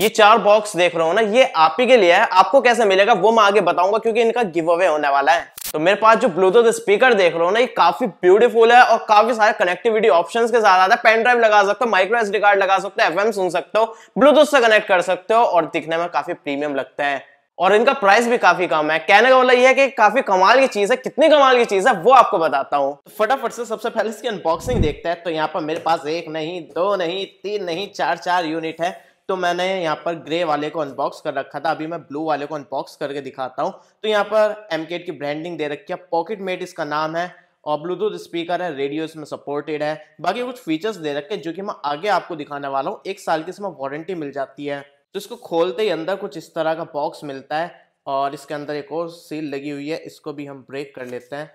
ये चार बॉक्स देख रहे हो ना ये आप ही के लिए है आपको कैसे मिलेगा वो मैं आगे बताऊंगा क्योंकि इनका गिव अवे होने वाला है तो मेरे पास जो ब्लूटूथ स्पीकर देख रहे हो ना ये काफी ब्यूटीफुल है और काफी सारे कनेक्टिविटी ऑप्शंस के साथ आता है पेन ड्राइव लगा सकते हो माइक्रो एसडी कार्ड लगा सकते हो एफएम सुन सकते हो ब्लूटूथ से कनेक्ट कर सकते हो और दिखने में काफी प्रीमियम लगता है और इनका प्राइस भी काफी कम है कहने का बोला मतलब यह है कि काफी कमाल की चीज है कितनी कमाल की चीज है वो आपको बताता हूँ तो फटाफट से सबसे पहले इसकी अनबॉक्सिंग देखते हैं तो यहाँ पर मेरे पास एक नहीं दो नहीं तीन नहीं चार चार यूनिट है तो मैंने यहाँ पर ग्रे वाले को अनबॉक्स कर रखा था अभी मैं ब्लू वाले को अनबॉक्स करके दिखाता हूँ तो यहाँ पर एम की ब्रांडिंग दे रखी है पॉकेट मेट इसका नाम है और ब्लूटूथ स्पीकर है रेडियो इसमें सपोर्टेड है बाकी कुछ फीचर्स दे रखे जो कि मैं आगे आपको दिखाने वाला हूँ एक साल की इसमें वारंटी मिल जाती है तो इसको खोलते ही अंदर कुछ इस तरह का बॉक्स मिलता है और इसके अंदर एक और सील लगी हुई है इसको भी हम ब्रेक कर लेते हैं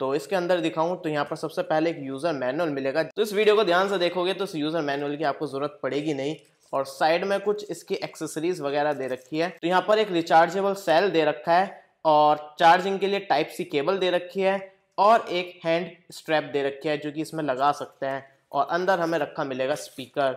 तो इसके अंदर दिखाऊं तो यहाँ पर सबसे पहले एक यूज़र मैनुअल मिलेगा तो इस वीडियो को ध्यान से देखोगे तो इस यूज़र मैनुअल की आपको ज़रूरत पड़ेगी नहीं और साइड में कुछ इसकी एक्सेसरीज वगैरह दे रखी है तो यहाँ पर एक रिचार्जेबल सेल दे रखा है और चार्जिंग के लिए टाइप सी केबल दे रखी है और एक हैंड स्ट्रैप दे रखी है जो कि इसमें लगा सकते हैं और अंदर हमें रखा मिलेगा स्पीकर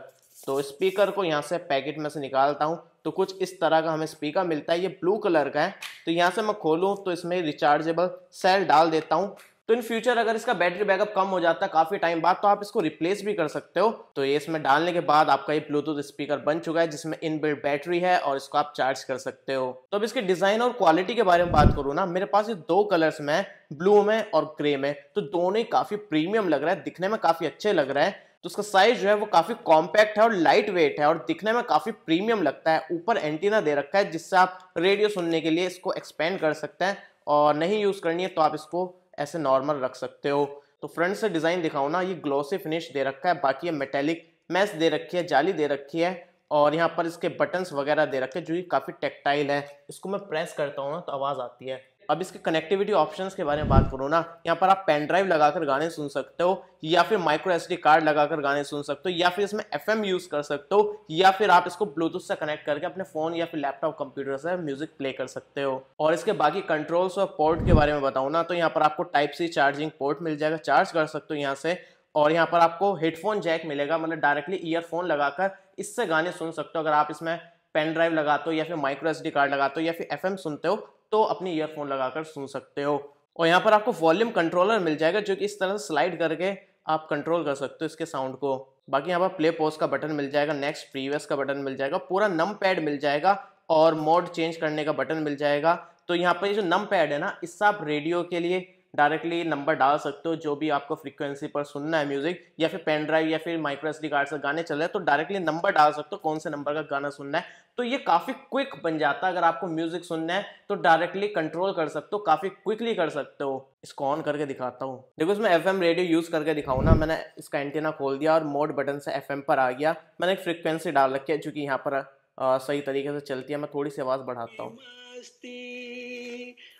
तो स्पीकर को यहाँ से पैकेट में से निकालता हूँ तो कुछ इस तरह का हमें स्पीकर मिलता है ये ब्लू कलर का है तो यहाँ से मैं खोलूँ तो इसमें रिचार्जेबल सेल डाल देता हूँ तो इन फ्यूचर अगर इसका बैटरी बैकअप कम हो जाता है काफ़ी टाइम बाद तो आप इसको रिप्लेस भी कर सकते हो तो ये इसमें डालने के बाद आपका ये ब्लूटूथ स्पीकर बन चुका है जिसमें इनबिल्ट बैटरी है और इसको आप चार्ज कर सकते हो तो अब इसके डिज़ाइन और क्वालिटी के बारे में बात करूँ ना मेरे पास ये दो कलर्स में ब्लू में और ग्रे में तो दोनों ही काफ़ी प्रीमियम लग रहा है दिखने में काफ़ी अच्छे लग रहा है तो उसका साइज जो है वो काफ़ी कॉम्पैक्ट है और लाइट वेट है और दिखने में काफ़ी प्रीमियम लगता है ऊपर एंटीना दे रखा है जिससे आप रेडियो सुनने के लिए इसको एक्सपेंड कर सकते हैं और नहीं यूज़ करनी है तो आप इसको ऐसे नॉर्मल रख सकते हो तो फ्रंट से डिज़ाइन दिखाओ ना ये ग्लोसी फिनिश दे रखा है बाकी ये मेटेलिक मैस दे रखी है जाली दे रखी है और यहाँ पर इसके बटन्स वगैरह दे रखे हैं जो कि काफ़ी टेक्टाइल है इसको मैं प्रेस करता हूँ ना तो आवाज़ आती है अब इसके कनेक्टिविटी ऑप्शंस के बारे में बात करो ना यहाँ पर आप पेन ड्राइव लगाकर गाने सुन सकते हो या फिर माइक्रो एस कार्ड लगाकर गाने सुन सकते हो या फिर इसमें एफ यूज कर सकते हो या फिर आप इसको ब्लूटूथ से कनेक्ट करके अपने फोन या फिर लैपटॉप कंप्यूटर से म्यूजिक प्ले कर सकते हो और इसके बाकी कंट्रोल्स और पोर्ट के बारे में बताऊँ ना तो यहाँ पर आपको टाइप सी चार्जिंग पोर्ट मिल जाएगा चार्ज कर सकते हो यहाँ से और यहाँ पर आपको हेडफोन जैक मिलेगा मतलब डायरेक्टली ईयरफोन लगाकर इससे गाने सुन सकते हो अगर आप इसमें पेन ड्राइव लगाते हो या फिर माइक्रो एस कार्ड लगाते हो या फिर एफ सुनते हो तो अपने ईयरफोन लगाकर सुन सकते हो और यहाँ पर आपको वॉल्यूम कंट्रोलर मिल जाएगा जो कि इस तरह से स्लाइड करके आप कंट्रोल कर सकते हो इसके साउंड को बाकी यहाँ पर प्ले पॉज का बटन मिल जाएगा नेक्स्ट प्रीवियस का बटन मिल जाएगा पूरा नम पैड मिल जाएगा और मोड चेंज करने का बटन मिल जाएगा तो यहाँ पर ये जो नम पैड है ना इससे आप रेडियो के लिए डायरेक्टली नंबर डाल सकते हो जो भी आपको फ्रीक्वेंसी पर सुनना है म्यूजिक या फिर पेन ड्राइव या फिर माइक्रो एस कार्ड से गाने चल रहे हैं तो डायरेक्टली नंबर डाल सकते हो कौन से नंबर का गाना सुनना है तो ये काफ़ी क्विक बन जाता है अगर आपको म्यूजिक सुनना है तो डायरेक्टली कंट्रोल कर सकते हो काफ़ी क्विकली कर सकते हो इसको ऑन करके दिखाता हूँ देखो इसमें एफ रेडियो यूज़ करके दिखाऊँ ना मैंने इसका एंटीना खोल दिया और मोड बटन से एफ पर आ गया मैंने एक फ्रिक्वेंसी डाल रखी है चूंकि यहाँ पर सही तरीके से चलती है मैं थोड़ी सी आवाज़ बढ़ाता हूँ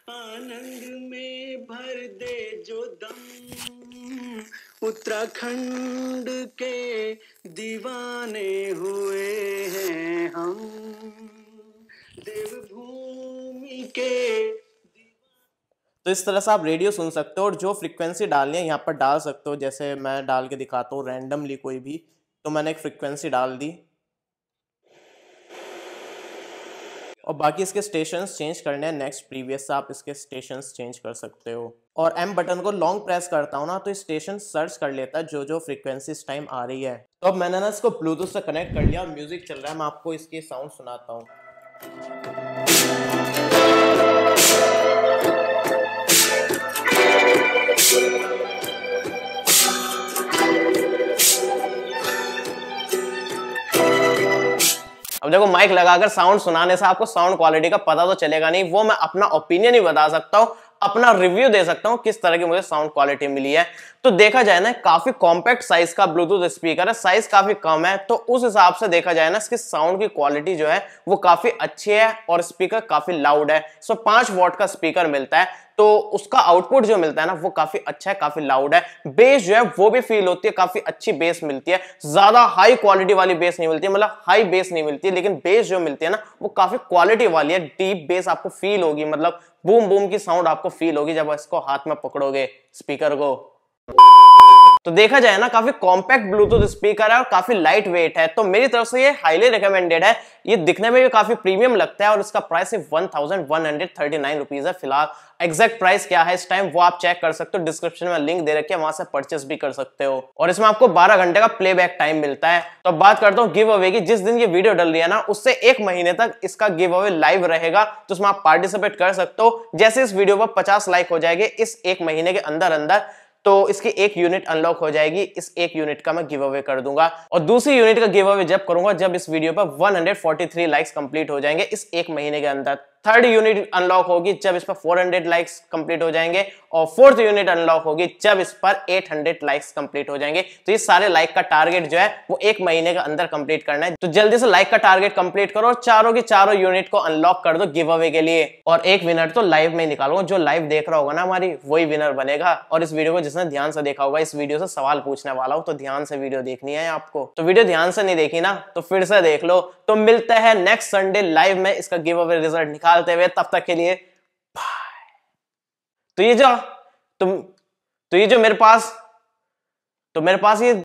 आनंद में भर दे जो दम उत्तराखंड के दीवाने हुए हैं हम देवभूमि के तो इस तरह से आप रेडियो सुन सकते हो और जो फ्रिक्वेंसी डालनी है यहाँ पर डाल सकते हो जैसे मैं डाल के दिखाता हूँ रैंडमली कोई भी तो मैंने एक फ्रिक्वेंसी डाल दी और बाकी इसके स्टेशन चेंज करने हैं नेक्स्ट प्रीवियस से आप इसके स्टेशन चेंज कर सकते हो और एम बटन को लॉन्ग प्रेस करता हूँ ना तो स्टेशन सर्च कर लेता है जो जो फ्रिक्वेंसी इस टाइम आ रही है तो अब मैंने ना इसको ब्लूटूथ से कनेक्ट कर लिया और म्यूजिक चल रहा है मैं आपको इसके साउंड सुनाता हूँ अब देखो माइक लगाकर साउंड सुनाने से आपको साउंड क्वालिटी का पता तो चलेगा नहीं वो मैं अपना ओपिनियन ही बता सकता हूँ अपना रिव्यू दे सकता हूँ किस तरह की मुझे साउंड क्वालिटी मिली है तो देखा जाए ना काफी कॉम्पैक्ट साइज का ब्लूटूथ स्पीकर है साइज काफी कम है तो उस हिसाब से देखा जाए ना इसकी साउंड की क्वालिटी जो है वो काफी अच्छी है और स्पीकर काफी लाउड है सो पांच वॉट का स्पीकर मिलता है तो उसका आउटपुट जो मिलता है ना वो काफी अच्छा है काफी लाउड है बेस जो है वो भी फील होती है काफी अच्छी बेस मिलती है ज्यादा हाई क्वालिटी वाली बेस नहीं मिलती मतलब हाई बेस नहीं मिलती लेकिन बेस जो मिलती है ना वो काफी क्वालिटी वाली है डीप बेस आपको फील होगी मतलब बूम बूम की साउंड आपको फील होगी जब इसको हाथ में पकड़ोगे स्पीकर को तो देखा जाए ना काफी कॉम्पैक्ट ब्लूटूथ स्पीकर है और काफी लाइट वेट है तो मेरी तरफ से ये हाईली रिकमेंडेड है ये दिखने में भी काफी प्रीमियम लगता है और इसका प्राइस सिर्फ one thousand one hundred thirty nine rupees है फिलहाल एक्जैक्ट प्राइस क्या है इस टाइम वो आप चेक कर सकते हो डिस्क्रिप्शन में लिंक दे रखी है वहां से परचेस भी कर सकते हो और इसमें आपको बारह घंटे का प्ले टाइम मिलता है तो बात करता हूँ गिव अवे की जिस दिन ये वीडियो डल रही है ना उससे एक महीने तक इसका गिव अवे लाइव रहेगा तो उसमें आप पार्टिसिपेट कर सकते हो जैसे इस वीडियो पर पचास लाइक हो जाएगी इस एक महीने के अंदर अंदर तो इसकी एक यूनिट अनलॉक हो जाएगी इस एक यूनिट का मैं गिव अवे कर दूंगा और दूसरी यूनिट का गिव अवे जब करूंगा जब इस वीडियो पर 143 लाइक्स कंप्लीट हो जाएंगे इस एक महीने के अंदर थर्ड यूनिट अनलॉक होगी जब इस पर 400 लाइक्स कंप्लीट हो जाएंगे और फोर्थ यूनिट अनलॉक होगी जब इस पर 800 लाइक्स कंप्लीट हो जाएंगे तो ये सारे लाइक का टारगेट जो है वो एक महीने के अंदर कंप्लीट करना है तो जल्दी से लाइक का टारगेट कंप्लीट करो और चारों के चारों यूनिट को अनलॉक कर दो गिव अवे के लिए और एक विनर तो लाइव में निकालूंगा जो लाइव देख रहा होगा ना हमारी वही विनर बनेगा और इस वीडियो को जिसने ध्यान से देखा होगा इस वीडियो से सवाल पूछने वाला हो तो ध्यान से वीडियो देखनी है आपको तो वीडियो ध्यान से नहीं देखी ना तो फिर से देख लो तो मिलता है नेक्स्ट संडे लाइव में इसका गिव अवे रिजल्ट निकाल निकालते हुए तब तक के लिए तो ये जो तुम तो ये जो मेरे पास तो मेरे पास ये